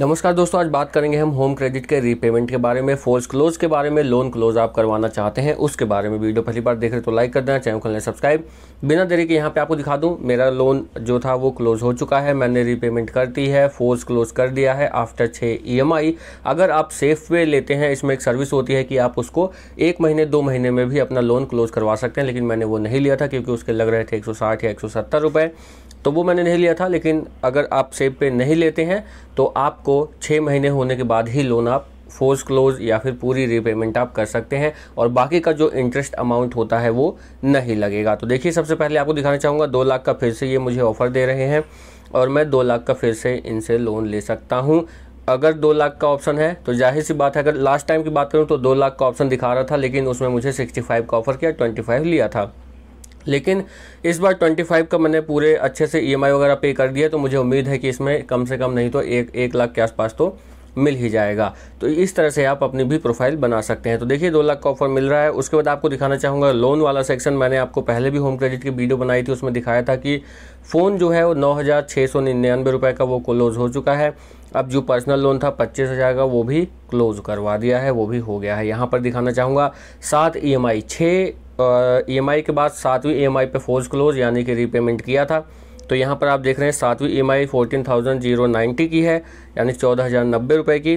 नमस्कार दोस्तों आज बात करेंगे हम होम क्रेडिट के रीपेमेंट के बारे में फोर्स क्लोज के बारे में लोन क्लोज आप करवाना चाहते हैं उसके बारे में वीडियो पहली बार देख रहे तो लाइक कर देना चैनल खोलना सब्सक्राइब बिना देरी के यहाँ पे आपको दिखा दूँ मेरा लोन जो था वो क्लोज हो चुका है मैंने रीपेमेंट कर दी है फोर्स क्लोज कर दिया है आफ्टर छः ई अगर आप सेफ वे लेते हैं इसमें एक सर्विस होती है कि आप उसको एक महीने दो महीने में भी अपना लोन क्लोज करवा सकते हैं लेकिन मैंने वो नहीं लिया था क्योंकि उसके लग रहे थे एक या एक तो वो मैंने नहीं लिया था लेकिन अगर आप सेफ पे नहीं लेते हैं तो आपको आपको छः महीने होने के बाद ही लोन आप फोर्स क्लोज या फिर पूरी रीपेमेंट आप कर सकते हैं और बाकी का जो इंटरेस्ट अमाउंट होता है वो नहीं लगेगा तो देखिए सबसे पहले आपको दिखाना चाहूँगा दो लाख का फिर से ये मुझे ऑफ़र दे रहे हैं और मैं दो लाख का फिर से इनसे लोन ले सकता हूँ अगर दो लाख का ऑप्शन है तो जाहिर सी बात है अगर लास्ट टाइम की बात करूँ तो दो लाख का ऑप्शन दिखा रहा था लेकिन उसमें मुझे सिक्सटी फाइव का ऑफ़र किया ट्वेंटी फाइव लिया था लेकिन इस बार 25 का मैंने पूरे अच्छे से ई e वगैरह पे कर दिया तो मुझे उम्मीद है कि इसमें कम से कम नहीं तो एक एक लाख के आसपास तो मिल ही जाएगा तो इस तरह से आप अपनी भी प्रोफाइल बना सकते हैं तो देखिए दो लाख का ऑफर मिल रहा है उसके बाद आपको दिखाना चाहूँगा लोन वाला सेक्शन मैंने आपको पहले भी होम क्रेडिट की वीडियो बनाई थी उसमें दिखाया था कि फ़ोन जो है वो नौ हज़ार छः सौ निन्यानवे रुपये का वो क्लोज हो चुका है अब जो पर्सनल लोन था पच्चीस हज़ार का वो भी क्लोज करवा दिया है वो भी हो गया है यहाँ पर दिखाना चाहूँगा सात ई एम आई छः ई e के बाद सातवीं ई e पे फोर्स क्लोज यानी कि रीपेमेंट किया था तो यहाँ पर आप देख रहे हैं सातवीं E M fourteen thousand zero ninety की है यानी चौदह हज़ार नब्बे रुपये की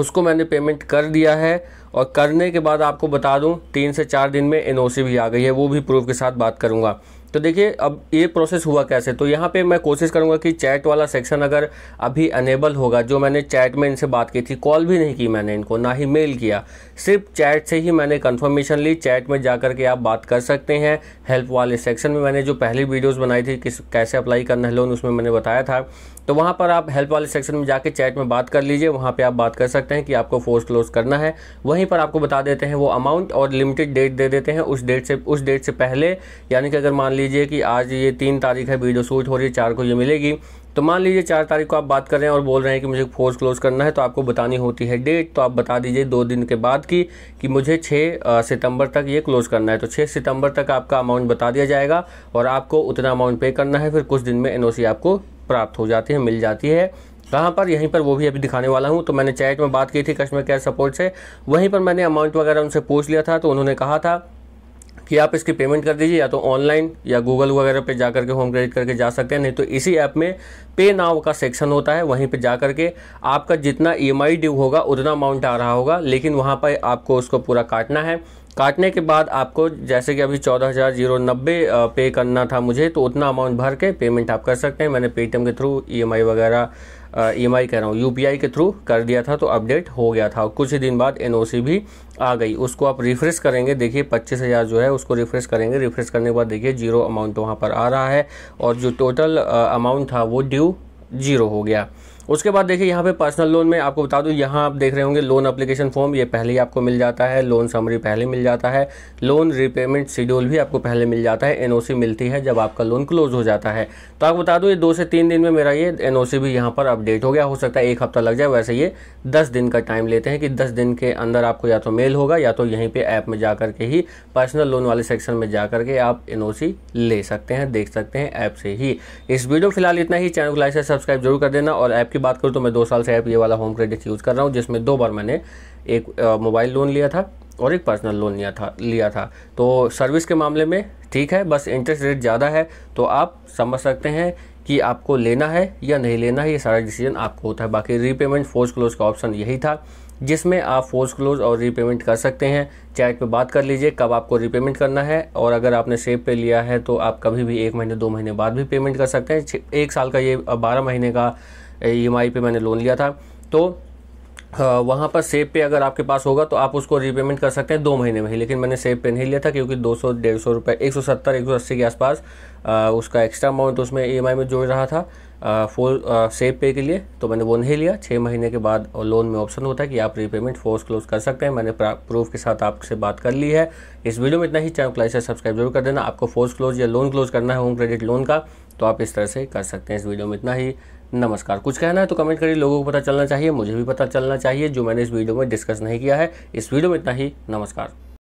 उसको मैंने पेमेंट कर दिया है और करने के बाद आपको बता दूं तीन से चार दिन में एनओसी भी आ गई है वो भी प्रूफ के साथ बात करूंगा तो देखिए अब ये प्रोसेस हुआ कैसे तो यहाँ पे मैं कोशिश करूँगा कि चैट वाला सेक्शन अगर अभी अनेबल होगा जो मैंने चैट में इनसे बात की थी कॉल भी नहीं की मैंने इनको ना ही मेल किया सिर्फ चैट से ही मैंने कंफर्मेशन ली चैट में जा के आप बात कर सकते हैं हेल्प वाले सेक्शन में मैंने जो पहली वीडियोज़ बनाई थी किस कैसे अप्लाई करना है लोन उसमें मैंने बताया था तो वहाँ पर आप हेल्प वाले सेक्शन में जाके चैट में बात कर लीजिए वहाँ पे आप बात कर सकते हैं कि आपको फोर्स क्लोज करना है वहीं पर आपको बता देते हैं वो अमाउंट और लिमिटेड डेट दे देते हैं उस डेट से उस डेट से पहले यानी कि अगर मान लीजिए कि आज ये तीन तारीख है वीडियो शूट हो रही है चार को ये मिलेगी तो मान लीजिए चार तारीख को आप बात कर रहे हैं और बोल रहे हैं कि मुझे फोर्स क्लोज करना है तो आपको बतानी होती है डेट तो आप बता दीजिए दो दिन के बाद की कि मुझे छः सितंबर तक ये क्लोज करना है तो छः सितंबर तक आपका अमाउंट बता दिया जाएगा और आपको उतना अमाउंट पे करना है फिर कुछ दिन में एन आपको प्राप्त हो जाती है मिल जाती है कहाँ तो पर यहीं पर वो भी अभी दिखाने वाला हूँ तो मैंने चैट में बात की थी कस्टमर केयर सपोर्ट से वहीं पर मैंने अमाउंट वगैरह उनसे पूछ लिया था तो उन्होंने कहा था कि आप इसकी पेमेंट कर दीजिए या तो ऑनलाइन या गूगल वगैरह पे जा करके होम क्रेडिट करके जा सकते हैं नहीं तो इसी ऐप में पे नाव का सेक्शन होता है वहीं पे जा करके आपका जितना ई एम ड्यू होगा उतना अमाउंट आ रहा होगा लेकिन वहाँ पर आपको उसको पूरा काटना है काटने के बाद आपको जैसे कि अभी चौदह हज़ार जीरो नब्बे पे करना था मुझे तो उतना अमाउंट भर के पेमेंट आप कर सकते हैं मैंने पेटीएम के थ्रू ईएमआई e वगैरह ईएमआई e कह रहा हूँ यूपीआई के थ्रू कर दिया था तो अपडेट हो गया था कुछ ही दिन बाद एनओसी भी आ गई उसको आप रिफ्रेश करेंगे देखिए पच्चीस हज़ार जो है उसको रिफ्रेश करेंगे रिफ्रेश करने के बाद देखिए जीरो अमाउंट वहाँ पर आ रहा है और जो टोटल अमाउंट था वो ड्यू जीरो हो गया उसके बाद देखिए यहाँ पे पर्सनल लोन में आपको बता दूँ यहाँ आप देख रहे होंगे लोन अप्लीकेशन फॉर्म ये पहले ही आपको मिल जाता है लोन समरी पहले मिल जाता है लोन रिपेमेंट शेड्यूल भी आपको पहले मिल जाता है एनओसी मिलती है जब आपका लोन क्लोज हो जाता है तो आपको बता दूँ ये दो से तीन दिन में मेरा ये एन भी यहाँ पर अपडेट हो गया हो सकता है एक हफ्ता लग जाए वैसे ये दस दिन का टाइम लेते हैं कि दस दिन के अंदर आपको या तो मेल होगा या तो यहीं पर ऐप में जा के ही पर्सनल लोन वाले सेक्शन में जा के आप एन ले सकते हैं देख सकते हैं ऐप से ही इस वीडियो फिलहाल इतना ही चैनल को लाइक सब्सक्राइब जरूर कर देना और ऐप की बात करूँ तो मैं दो साल से ऐप ये वाला होम क्रेडिट यूज़ कर रहा हूँ जिसमें दो बार मैंने एक मोबाइल लोन लिया था और एक पर्सनल लोन लिया था लिया था तो सर्विस के मामले में ठीक है बस इंटरेस्ट रेट ज़्यादा है तो आप समझ सकते हैं कि आपको लेना है या नहीं लेना है ये सारा डिसीजन आपको होता है बाकी रीपेमेंट फोर्स क्लोज का ऑप्शन यही था जिसमें आप फोर्स क्लोज और रीपेमेंट कर सकते हैं चैट पे बात कर लीजिए कब आपको रीपेमेंट करना है और अगर आपने सेब पे लिया है तो आप कभी भी एक महीने दो महीने बाद भी पेमेंट कर सकते हैं एक साल का ये बारह महीने का ई e पे मैंने लोन लिया था तो वहाँ पर सेब पे अगर आपके पास होगा तो आप उसको रीपेमेंट कर सकते हैं दो महीने में ही लेकिन मैंने सेब पे नहीं लिया था क्योंकि 200 डेढ़ सौ रुपये एक सौ सत्तर एक सौ अस्सी के आसपास उसका एक्स्ट्रा अमाउंट उसमें ई e में जोड़ रहा था फोर सेब पे के लिए तो मैंने वो नहीं लिया छः महीने के बाद लोन में ऑप्शन होता है कि आप रीपेमेंट फोर्स क्लोज कर सकते हैं मैंने प्रूफ के साथ आपसे बात कर ली है इस वीडियो में इतना ही चैनल क्लाइस सब्सक्राइब जरूर कर देना आपको फोर्स क्लोज या लोन क्लोज करना है होम क्रेडिट लोन का तो आप इस तरह से कर सकते हैं इस वीडियो में इतना ही नमस्कार कुछ कहना है तो कमेंट करिए लोगों को पता चलना चाहिए मुझे भी पता चलना चाहिए जो मैंने इस वीडियो में डिस्कस नहीं किया है इस वीडियो में इतना ही नमस्कार